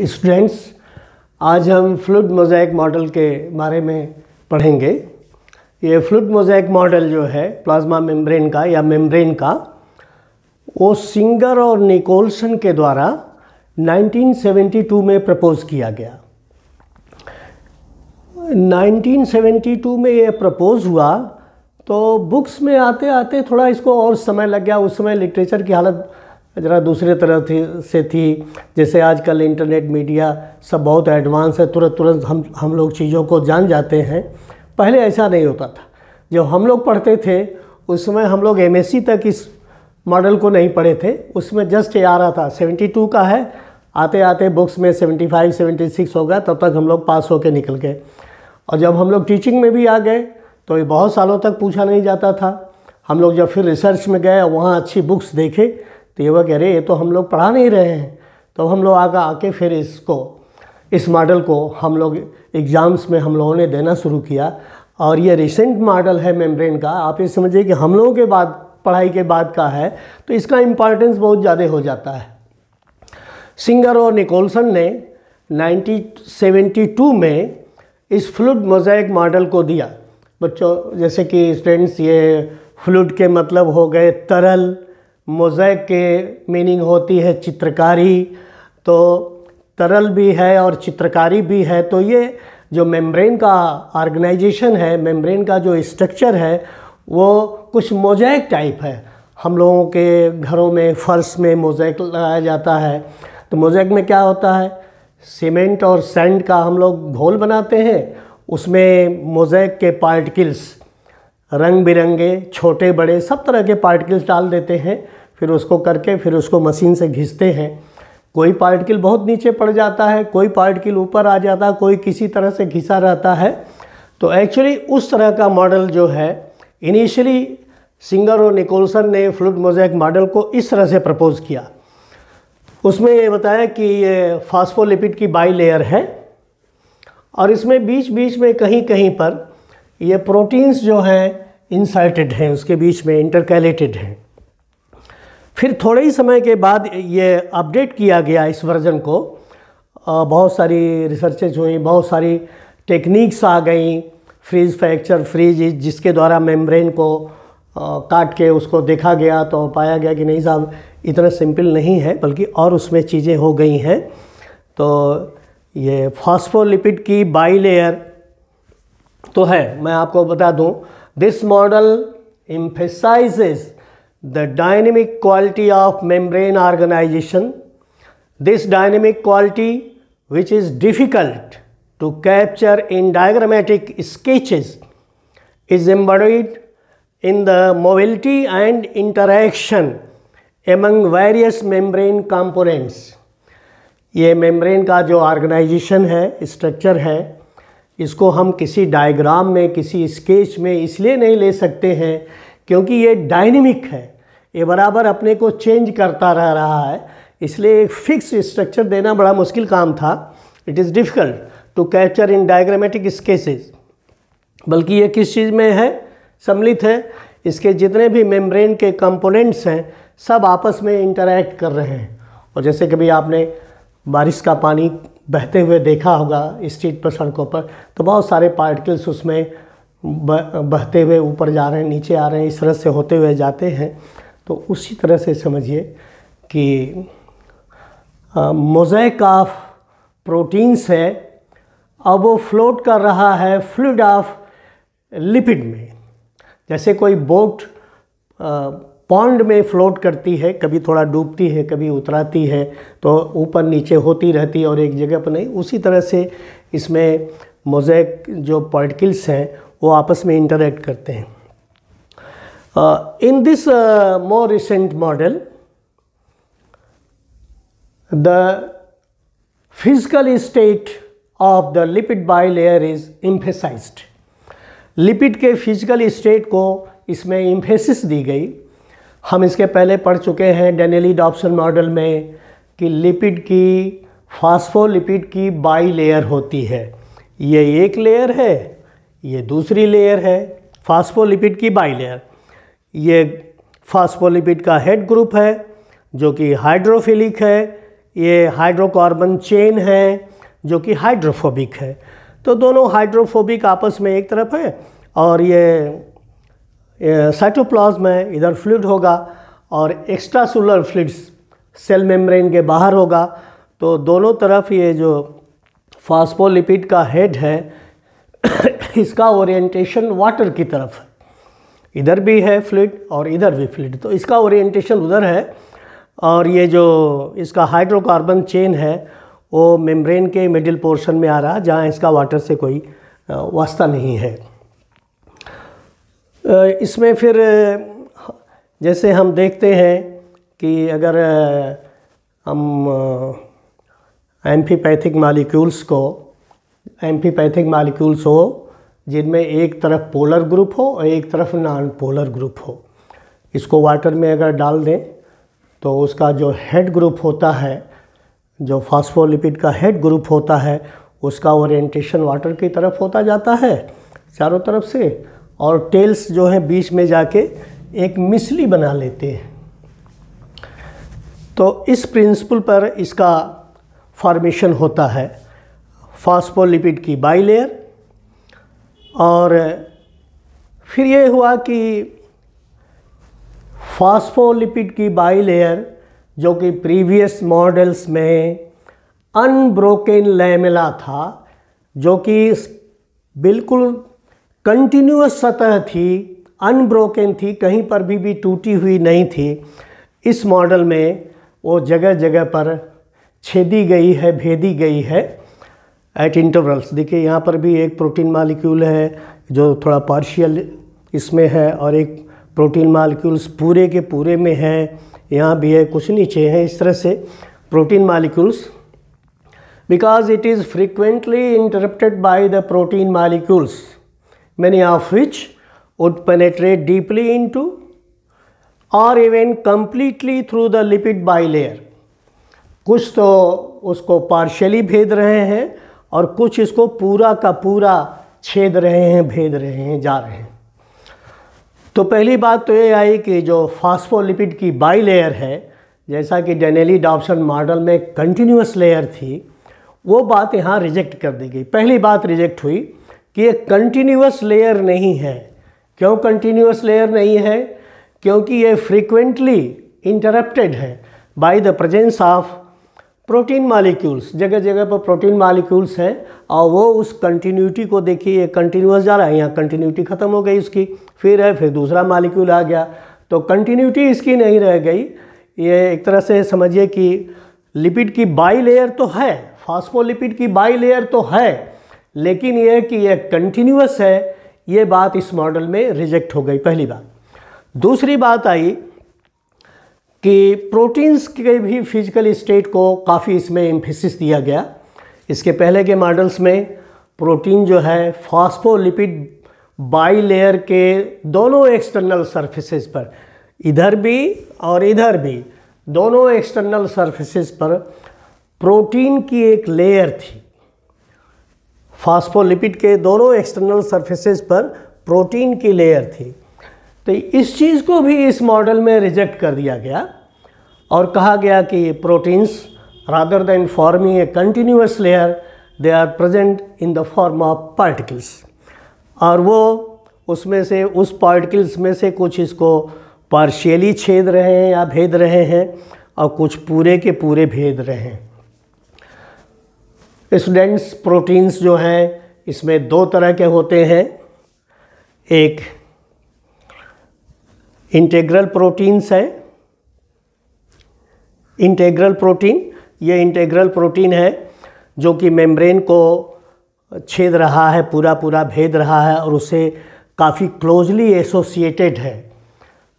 students आज हम fluid mosaic model के बारे में पढ़ेंगे ये फ्लूड मोज़ाइक मॉडल जो है प्लाज्मा मेम्ब्रेन का या मेम्ब्रेन का वो सिंगर और निकोलसन के द्वारा 1972 में प्रपोज़ किया गया 1972 में ये प्रपोज़ हुआ तो बुक्स में आते आते थोड़ा इसको और समय लग गया उस समय लिटरेचर की हालत જરા દૂસરે તરહ સે થી જેસે આજકલ ઇન્ટરનેટ મીડિયા બહોત એડવાન્સ હે તુરત તુરત હમ હમ લોગ ચીજો કો જાન જાતે હે પહેલે એસા નહીં હોતા થા જો હમ લોગ પડતે થે ઉસમે હમ લોગ એમએસસી تک ઇસ મોડલ કો નહીં પડે થે ઉસમે જસ્ટ એ આ રહા થા 72 કા હે આતે આતે બુક્સ મે 75 76 હોગા તબ તક હમ લોગ પાસ હોકે નિકલ ગયે ઓર જબ હમ લોગ ટીચિંગ મે ભી આ ગયે તો એ બહોત સાલો તક પૂછા નહીં જાતા થા હમ લોગ જો ફિર રિસર્ચ મે ગયા વહા achhi books dekhe तो ये वह कह रहे ये तो हम लोग पढ़ा नहीं रहे हैं तो हम लोग आगे आके फिर इसको इस मॉडल को हम लोग एग्ज़ाम्स में हम लोगों ने देना शुरू किया और ये रिसेंट मॉडल है मेम्ब्रेन का आप ये समझिए कि हम लोगों के बाद पढ़ाई के बाद का है तो इसका इम्पॉर्टेंस बहुत ज़्यादा हो जाता है सिंगर और निकोलसन ने 1972 में इस फ्लूड मोजाइक मॉडल को दिया बच्चों जैसे कि स्टूडेंट्स ये फ्लूड के मतलब हो गए तरल मोज़ैक के मीनिंग होती है चित्रकारी तो तरल भी है और चित्रकारी भी है तो ये जो मेम्ब्रेन का ऑर्गेनाइजेशन है मेम्ब्रेन का जो स्ट्रक्चर है वो कुछ मोज़ैक टाइप है हम लोगों के घरों में फर्श में मोज़ैक लगाया जाता है तो मोज़ैक में क्या होता है सीमेंट और सैंड का हम लोग घोल बनाते हैं उसमें मोज़ैक के पार्टिकल्स रंग बिरंगे छोटे बड़े सब तरह के पार्टिकल्स डाल देते हैं फिर उसको करके फिर उसको मशीन से घिसते हैं कोई पार्टिकल बहुत नीचे पड़ जाता है कोई पार्टिकल ऊपर आ जाता है कोई किसी तरह से घिसा रहता है तो एक्चुअली उस तरह का मॉडल जो है इनिशियली सिंगर और निकोलसन ने फ्लूड मोजैक मॉडल को इस तरह से प्रपोज़ किया उसमें ये बताया कि ये फास्फोलिपिड की बाई लेयर है और इसमें बीच बीच में कहीं कहीं पर ये प्रोटीन्स जो हैं इंसर्टेड हैं उसके बीच में इंटरकैलेटेड हैं फिर थोड़े ही समय के बाद ये अपडेट किया गया इस वर्जन को बहुत सारी रिसर्चेज हुई बहुत सारी टेक्निक्स आ गई फ्रीज फ्रैक्चर फ्रीज जिसके द्वारा मेम्ब्रेन को काट के उसको देखा गया तो पाया गया कि नहीं साहब इतना सिंपल नहीं है बल्कि और उसमें चीज़ें हो गई हैं तो ये फॉस्फोलिपिड की बाई लेयर तो है मैं आपको बता दूं this model emphasizes the dynamic quality of membrane organization this dynamic quality which is difficult to capture in diagrammatic sketches is embodied in the mobility and interaction among various membrane components ये membrane का जो organisation है structure है इसको हम किसी diagram में किसी स्केच में इसलिए नहीं ले सकते हैं क्योंकि ये डायनेमिक है ये बराबर अपने को चेंज करता रह रहा है इसलिए एक फिक्स स्ट्रक्चर देना बड़ा मुश्किल काम था it is difficult to capture in diagrammatic sketches बल्कि ये किस चीज़ में है सम्मिलित है इसके जितने भी मेम्ब्रेन के कंपोनेंट्स हैं सब आपस में इंटरेक्ट कर रहे हैं और जैसे कभी आपने बारिश का पानी बहते हुए देखा होगा स्ट्रीट पर सड़कों पर तो बहुत सारे पार्टिकल्स उसमें बहते हुए ऊपर जा रहे हैं नीचे आ रहे हैं इस तरह से होते हुए जाते हैं तो उसी तरह से समझिए कि मोज़ैक ऑफ प्रोटीन्स है अब वो फ्लोट कर रहा है फ्लूड ऑफ लिपिड में जैसे कोई बोट पॉन्ड में फ्लोट करती है कभी थोड़ा डूबती है कभी उतराती है तो ऊपर नीचे होती रहती है और एक जगह पर नहीं उसी तरह से इसमें मोजैक जो पार्टिकल्स हैं वो आपस में इंटरेक्ट करते हैं in this more recent model the physical state of the lipid bilayer is emphasized lipid के फिजिकल स्टेट को इसमें इम्फेसिस दी गई हम इसके पहले पढ़ चुके हैं डेनेली डॉप्सन मॉडल में कि लिपिड की फास्फोलिपिड की बाई लेयर होती है ये एक लेयर है ये दूसरी लेयर है फास्फोलिपिड की बाई लेयर ये फास्फोलिपिड का हेड ग्रुप है जो कि हाइड्रोफिलिक है ये हाइड्रोकार्बन चेन है जो कि हाइड्रोफोबिक है तो दोनों हाइड्रोफोबिक आपस में एक तरफ है और ये साइटोप्लाज्म है इधर फ्लूड होगा और extracellular fluids cell membrane के बाहर होगा तो दोनों तरफ ये जो फास्फोलिपिड का हेड है इसका ओरिएंटेशन वाटर की तरफ है इधर भी है फ्लूड और इधर भी फ्लूड तो इसका ओरिएंटेशन उधर है और ये जो इसका हाइड्रोकार्बन चेन है वो मेम्ब्रेन के मिडिल पोर्शन में आ रहा है जहाँ इसका वाटर से कोई वास्ता नहीं है इसमें फिर जैसे हम देखते हैं कि अगर हम एम्फीपैथिक मालिक्यूल्स को एम्फीपैथिक मालिक्यूल्स हो जिनमें एक तरफ पोलर ग्रुप हो और एक तरफ नॉन पोलर ग्रुप हो इसको वाटर में अगर डाल दें तो उसका जो हेड ग्रुप होता है जो फास्फोलिपिड का हेड ग्रुप होता है उसका ओरिएंटेशन वाटर की तरफ होता जाता है चारों तरफ से और टेल्स जो है बीच में जाके एक मिसली बना लेते हैं तो इस प्रिंसिपल पर इसका फॉर्मेशन होता है फास्फोलिपिड की बाई लेयर और फिर ये हुआ कि फास्फोलिपिड की बाई लेयर जो कि प्रीवियस मॉडल्स में अनब्रोकन लैमिला था जो कि बिल्कुल कंटिन्यूस सतह थी अनब्रोकन थी कहीं पर भी भी टूटी हुई नहीं थी इस मॉडल में वो जगह जगह पर छेदी गई है भेदी गई है एट इंटरवल्स देखिए यहाँ पर भी एक प्रोटीन मालिक्यूल है जो थोड़ा पार्शियल इसमें है और एक प्रोटीन मालिक्यूल्स पूरे के पूरे में है यहाँ भी है कुछ नीचे हैं इस तरह से protein molecules because it is frequently interrupted by the protein molecules many of which would penetrate deeply into or even completely through the lipid bilayer कुछ तो उसको पार्शली भेद रहे हैं और कुछ इसको पूरा का पूरा छेद रहे हैं भेद रहे हैं जा रहे हैं तो पहली बात तो ये आई कि जो फास्फोलिपिड की बाई लेयर है जैसा कि डेनेली डॉप्सन मॉडल में कंटिन्यूस लेयर थी वो बात यहाँ रिजेक्ट कर दी गई पहली बात रिजेक्ट हुई कि यह कंटिन्यूस लेयर नहीं है क्यों कंटिन्यूस लेयर नहीं है क्योंकि ये फ्रीक्वेंटली इंटरप्टेड है by the presence of protein molecules जगह जगह पर प्रोटीन मालिक्यूल्स हैं और वो उस कंटिन्यूटी को देखिए ये कंटिन्यूस जा रहा है यहाँ कंटिन्यूटी ख़त्म हो गई उसकी फिर है फिर दूसरा मालिक्यूल आ गया तो कंटिन्यूटी इसकी नहीं रह गई ये एक तरह से समझिए कि लिपिड की बाई लेयर तो है फास्फोलिपिड की बाई लेयर तो है लेकिन यह कि यह कंटिन्यूस है ये बात इस मॉडल में रिजेक्ट हो गई पहली बात दूसरी बात आई कि प्रोटीन्स के भी फिजिकल स्टेट को काफ़ी इसमें इम्फेसिस दिया गया इसके पहले के मॉडल्स में प्रोटीन जो है फॉस्फोलिपिड बाई लेयर के दोनों एक्सटर्नल सरफेसेस पर इधर भी और इधर भी दोनों एक्सटर्नल सरफेसेस पर प्रोटीन की एक लेयर थी फास्फोलिपिड के दोनों एक्सटर्नल सरफेसेस पर प्रोटीन की लेयर थी तो इस चीज़ को भी इस मॉडल में रिजेक्ट कर दिया गया और कहा गया कि proteins rather than forming a continuous layer they are present in the form of particles और वो उसमें से उस पार्टिकल्स में से कुछ इसको पार्शियली छेद रहे हैं या भेद रहे हैं और कुछ पूरे के पूरे भेद रहे हैं स्टूडेंट्स प्रोटीन्स जो हैं इसमें दो तरह के होते हैं एक इंटेग्रल प्रोटीन्स है इंटेग्रल प्रोटीन ये इंटेग्रल प्रोटीन है जो कि मेम्ब्रेन को छेद रहा है पूरा पूरा भेद रहा है और उसे काफ़ी क्लोजली एसोसिएटेड है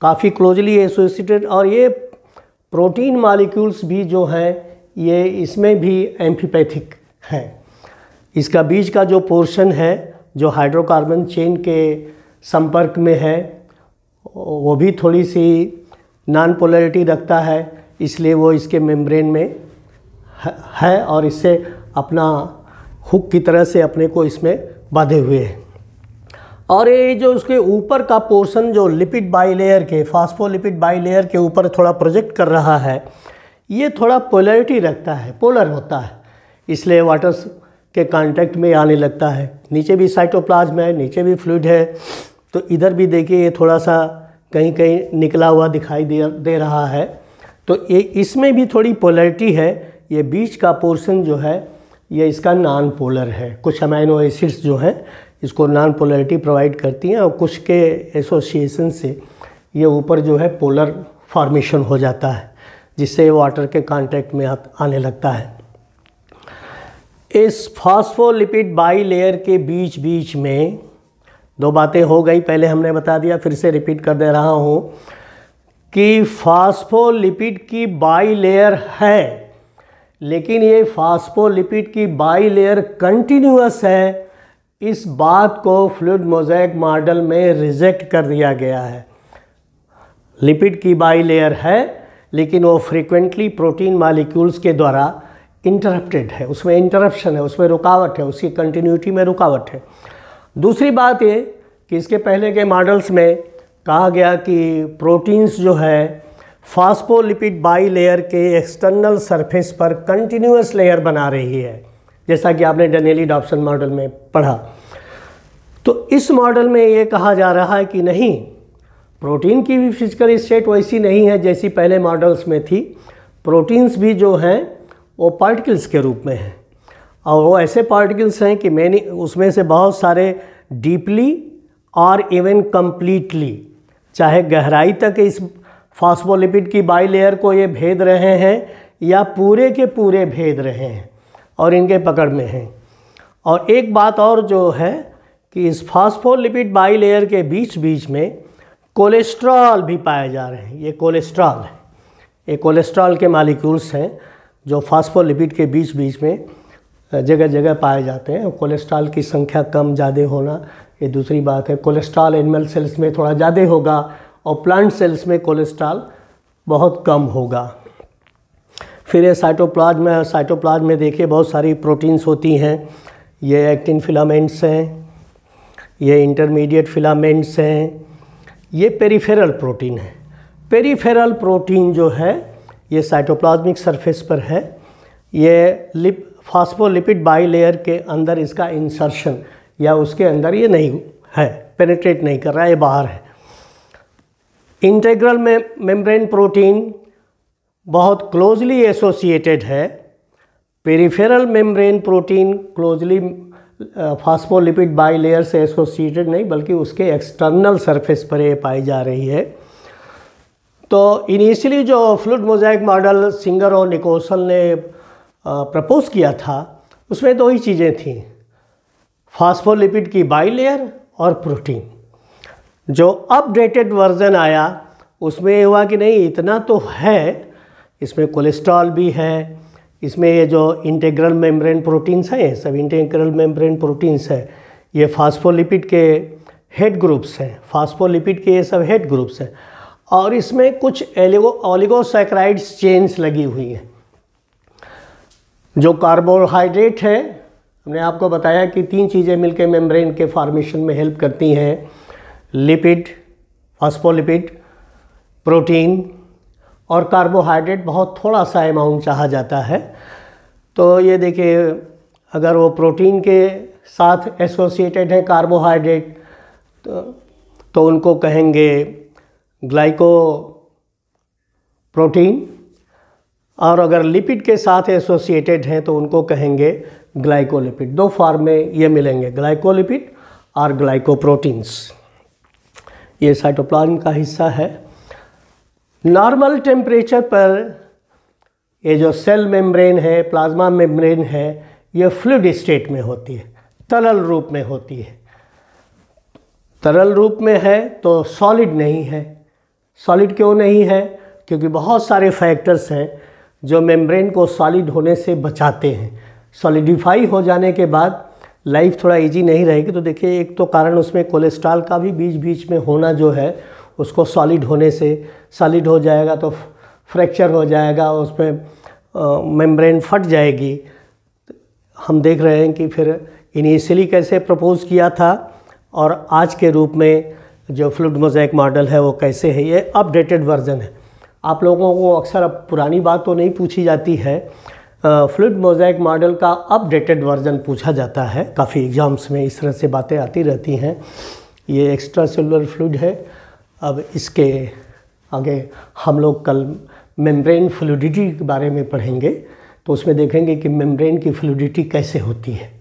काफ़ी क्लोजली एसोसिएटेड और ये प्रोटीन मालिक्यूल्स भी जो हैं ये इसमें भी एम्फीपैथिक है इसका बीज का जो पोर्शन है जो हाइड्रोकार्बन चेन के संपर्क में है वो भी थोड़ी सी नॉन पोलरिटी रखता है इसलिए वो इसके मेम्ब्रेन में है और इससे अपना हुक की तरह से अपने को इसमें बांधे हुए हैं और ये जो उसके ऊपर का पोर्शन जो लिपिड बाईलेयर के फास्फोलिपिड बाईलेयर के ऊपर थोड़ा प्रोजेक्ट कर रहा है ये थोड़ा पोलरिटी रखता है पोलर होता है इसलिए वाटर्स के कांटेक्ट में आने लगता है नीचे भी साइटोप्लाज्म है नीचे भी फ्लूड है तो इधर भी देखिए ये थोड़ा सा कहीं कहीं निकला हुआ दिखाई दे दे रहा है तो ये इसमें भी थोड़ी पोलरिटी है ये बीच का पोर्शन जो है ये इसका नॉन पोलर है कुछ अमाइनो एसिड्स जो हैं इसको नॉन पोलरिटी प्रोवाइड करती हैं और कुछ के एसोसिएशन से ये ऊपर जो है पोलर फॉर्मेशन हो जाता है जिससे वाटर के कांटेक्ट में आने लगता है इस फॉस्फोलिपिड बाई लेयर के बीच बीच में दो बातें हो गई पहले हमने बता दिया फिर से रिपीट कर दे रहा हूँ कि फास्फोलिपिड की बाई लेयर है लेकिन ये फास्फोलिपिड की बाई लेयर कंटिन्यूस है इस बात को फ्लूड मोजैक मॉडल में रिजेक्ट कर दिया गया है लिपिड की बाई लेयर है लेकिन वो फ्रीक्वेंटली प्रोटीन मालिक्यूल्स के द्वारा इंटरप्टेड है उसमें इंटरप्शन है उसमें रुकावट है उसकी कंटिन्यूटी में रुकावट है दूसरी बात ये कि इसके पहले के मॉडल्स में कहा गया कि प्रोटीन्स जो है फास्पोलिपिड बाई लेयर के एक्सटर्नल सरफेस पर कंटिन्यूस लेयर बना रही है जैसा कि आपने डनेली डॉप्सन मॉडल में पढ़ा तो इस मॉडल में ये कहा जा रहा है कि नहीं प्रोटीन की भी फिजिकल स्टेट वैसी नहीं है जैसी पहले मॉडल्स में थी प्रोटीन्स भी जो हैं वो पार्टिकल्स के रूप में हैं और वो ऐसे पार्टिकल्स हैं कि मैंने उसमें से बहुत सारे डीपली और इवन कम्प्लीटली चाहे गहराई तक इस फास्फोलिपिड की बाई लेयर को ये भेद रहे हैं या पूरे के पूरे भेद रहे हैं और इनके पकड़ में हैं और एक बात और जो है कि इस फास्फोलिपिड बाई लेयर के बीच बीच में कोलेस्ट्रॉल भी पाए जा रहे हैं ये कोलेस्ट्रॉल है ये कोलेस्ट्रॉल के मालिक्यूल्स हैं जो फास्फोलिपिड के बीच बीच में जगह जगह पाए जाते हैं कोलेस्ट्रॉल की संख्या कम ज़्यादा होना ये दूसरी बात है कोलेस्ट्रॉल एनिमल सेल्स में थोड़ा ज़्यादा होगा और प्लांट सेल्स में कोलेस्ट्रॉल बहुत कम होगा फिर ये साइटोप्लाज्म में साइटोप्लाज्म में देखिए बहुत सारी प्रोटीन्स होती हैं ये एक्टिन फिलामेंट्स हैं ये इंटरमीडिएट फिलामेंट्स हैं ये पेरीफेरल प्रोटीन है पेरीफेरल प्रोटीन जो है ये साइटोप्लाज्मिक सरफेस पर है ये लिप फास्फोलिपिड बाई लेयर के अंदर इसका इंसर्शन या उसके अंदर ये नहीं है पेनिट्रेट नहीं कर रहा है ये बाहर है इंटेग्रल में मेम्ब्रेन प्रोटीन बहुत क्लोजली एसोसिएटेड है peripheral membrane protein closely phospholipid bilayer से एसोसिएटेड नहीं बल्कि उसके एक्सटर्नल सरफेस पर ये पाई जा रही है तो इनिशियली जो फ्लूड मोजैक मॉडल सिंगर और निकोसल ने प्रपोज किया था उसमें दो ही चीज़ें थीं फास्फोलिपिड की बाई लेयर और प्रोटीन जो अपडेटेड वर्जन आया उसमें यह हुआ कि नहीं इतना तो है इसमें कोलेस्ट्रॉल भी है इसमें ये जो इंटेग्रल मेम्ब्रेन प्रोटीन्स हैं सब इंटेग्रल मेम्ब्रेन प्रोटीन्स है ये फास्फोलिपिड के हेड ग्रुप्स हैं फास्फोलिपिड के ये सब हेड ग्रुप्स हैं और इसमें कुछ एलिगो ओलिगोसैक्राइड्स चेन्स लगी हुई हैं जो कार्बोहाइड्रेट है हमने आपको बताया कि तीन चीज़ें मिलकर मेम्ब्रेन के फार्मेशन में हेल्प करती हैं लिपिड फॉस्फोलिपिड प्रोटीन और कार्बोहाइड्रेट बहुत थोड़ा सा अमाउंट चाहा जाता है तो ये देखिए अगर वो प्रोटीन के साथ एसोसिएटेड हैं कार्बोहाइड्रेट तो, तो उनको कहेंगे ग्लाइको प्रोटीन और अगर लिपिड के साथ एसोसिएटेड हैं तो उनको कहेंगे ग्लाइकोलिपिड दो फार्म में ये मिलेंगे ग्लाइकोलिपिड और ग्लाइकोप्रोटीन्स ये साइटोप्लाज्म का हिस्सा है नॉर्मल टेम्परेचर पर ये जो सेल मेम्ब्रेन है प्लाज्मा मेम्ब्रेन है ये फ्लूड स्टेट में होती है तरल रूप में होती है तरल रूप में है तो सॉलिड नहीं है सॉलिड क्यों नहीं है क्योंकि बहुत सारे फैक्टर्स हैं जो मेम्ब्रेन को सॉलिड होने से बचाते हैं सॉलिडिफाई हो जाने के बाद लाइफ थोड़ा इजी नहीं रहेगी तो देखिए एक तो कारण उसमें कोलेस्ट्रॉल का भी बीच बीच में होना जो है उसको सॉलिड होने से सॉलिड हो जाएगा तो फ्रैक्चर हो जाएगा उसमें मेम्ब्रेन फट जाएगी हम देख रहे हैं कि फिर इनिशियली कैसे प्रपोज़ किया था और आज के रूप में जो फ्लूड मोजैक मॉडल है वो कैसे है ये अपडेटेड वर्जन है आप लोगों को अक्सर अब पुरानी बात तो नहीं पूछी जाती है फ्लूड मोजैक मॉडल का अपडेटेड वर्जन पूछा जाता है काफ़ी एग्ज़ाम्स में इस तरह से बातें आती रहती हैं ये एक्स्ट्रा सेलुलर फ्लूड है अब इसके आगे हम लोग कल मेम्ब्रेन फ्लूडिटी के बारे में पढ़ेंगे तो उसमें देखेंगे कि मेम्ब्रेन की फ्लूडिटी कैसे होती है